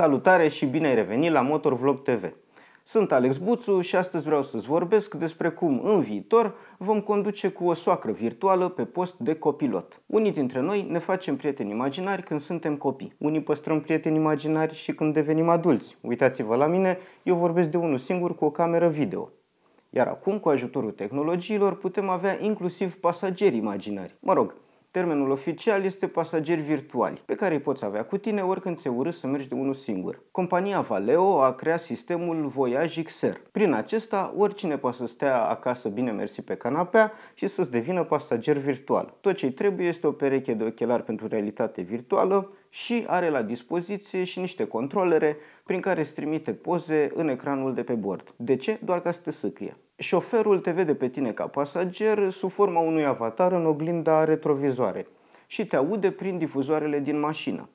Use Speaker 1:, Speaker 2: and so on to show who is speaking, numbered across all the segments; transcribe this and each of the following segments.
Speaker 1: Salutare și bine ai revenit la Motor Vlog TV! Sunt Alex Buțu și astăzi vreau să-ți vorbesc despre cum în viitor vom conduce cu o soacră virtuală pe post de copilot. Unii dintre noi ne facem prieteni imaginari când suntem copii. Unii păstrăm prieteni imaginari și când devenim adulți. Uitați-vă la mine, eu vorbesc de unul singur cu o cameră video. Iar acum, cu ajutorul tehnologiilor, putem avea inclusiv pasageri imaginari. Mă rog, Termenul oficial este pasageri virtuali, pe care îi poți avea cu tine oricând se urâ să mergi de unul singur. Compania Valeo a creat sistemul Voyage XR. Prin acesta, oricine poate să stea acasă bine mersi pe canapea și să-ți devină pasager virtual. Tot ce trebuie este o pereche de ochelari pentru realitate virtuală, și are la dispoziție și niște controlere prin care îți trimite poze în ecranul de pe bord. De ce? Doar ca să te sâcâie. Șoferul te vede pe tine ca pasager sub forma unui avatar în oglinda retrovizoare și te aude prin difuzoarele din mașină.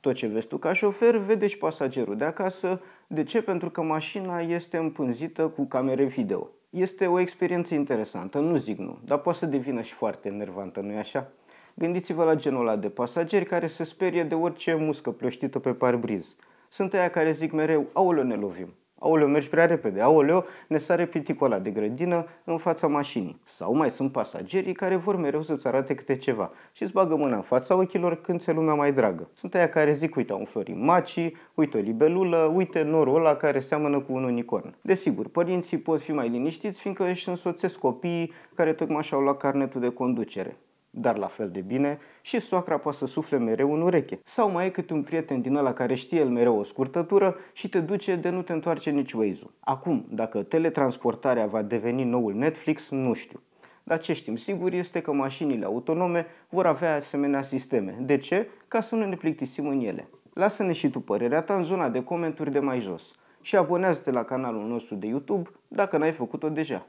Speaker 1: Tot ce vezi tu ca șofer, vede și pasagerul de acasă. De ce? Pentru că mașina este împânzită cu camere video. Este o experiență interesantă, nu zic nu, dar poate să devină și foarte enervantă, nu-i așa? Gândiți-vă la genul ăla de pasageri care se sperie de orice muscă plăștită pe parbriz. Sunt aia care zic mereu, aoleo ne lovim, aoleo mergi prea repede, aoleo ne sare piticul ăla de grădină în fața mașinii. Sau mai sunt pasagerii care vor mereu să-ți arate câte ceva și îți bagă mâna în fața ochilor când se lumea mai dragă. Sunt aia care zic, uite, un florin maci, uite o libelulă, uite norul ăla care seamănă cu un unicorn. Desigur, părinții pot fi mai liniștiți fiindcă își însoțesc copiii care tocmai și-au luat carnetul de conducere dar la fel de bine, și soacra poate să sufle mereu în ureche. Sau mai e câte un prieten din ăla care știe el mereu o scurtătură și te duce de nu te întoarce nici Waze-ul. Acum, dacă teletransportarea va deveni noul Netflix, nu știu. Dar ce știm sigur este că mașinile autonome vor avea asemenea sisteme. De ce? Ca să nu ne plictisim în ele. Lasă-ne și tu părerea ta în zona de comenturi de mai jos și abonează-te la canalul nostru de YouTube dacă n-ai făcut-o deja.